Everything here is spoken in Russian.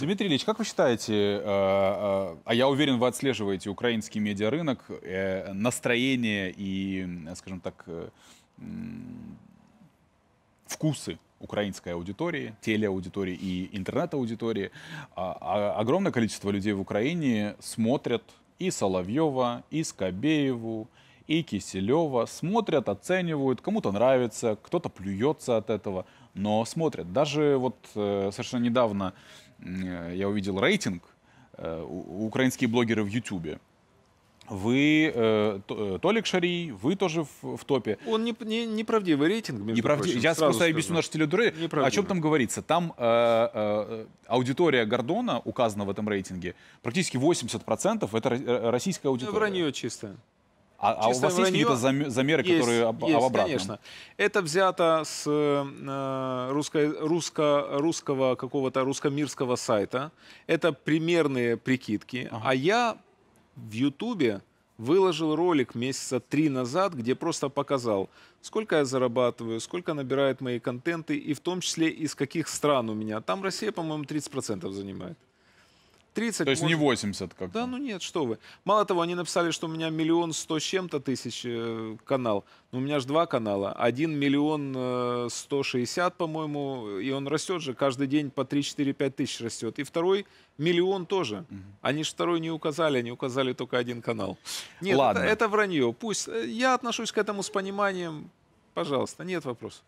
Дмитрий Ильич, как вы считаете, э, э, а я уверен, вы отслеживаете украинский медиарынок, э, настроение и, скажем так, вкусы украинской аудитории, телеаудитории и интернет-аудитории. А, а огромное количество людей в Украине смотрят и Соловьева, и Скобееву, и Киселева, смотрят, оценивают, кому-то нравится, кто-то плюется от этого – но смотрят. Даже вот э, совершенно недавно э, я увидел рейтинг э, украинские блогеры в Ютубе. Вы, э, Толик Шарий, вы тоже в, в топе. Он не, не, рейтинг, между Неправди... прочим. Я просто скажу. объясню наши теледуры, о чем там говорится. Там э, э, аудитория Гордона указана в этом рейтинге. Практически 80% это российская аудитория. вранье чистое. А, а у вас есть какие-то замеры, есть, которые об, есть, об обратном? конечно. Это взято с э, русско, русско, русского какого-то русско-мирского сайта. Это примерные прикидки. Ага. А я в Ютубе выложил ролик месяца три назад, где просто показал, сколько я зарабатываю, сколько набирают мои контенты, и в том числе из каких стран у меня. Там Россия, по-моему, 30% занимает. 30. То есть может... не 80 как -то. Да, ну нет, что вы. Мало того, они написали, что у меня миллион сто с чем-то тысяч э, канал. Но у меня же два канала. Один миллион э, сто шестьдесят, по-моему, и он растет же. Каждый день по 3-4-5 тысяч растет. И второй миллион тоже. Угу. Они же второй не указали, они указали только один канал. Нет, Ладно. Это, это вранье. Пусть. Э, я отношусь к этому с пониманием. Пожалуйста, нет вопросов.